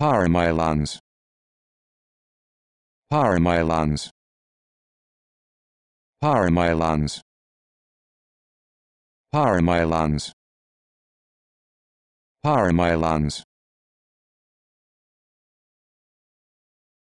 Paramylons. Paramylons. Paramylons. Paramylons. Paramylons.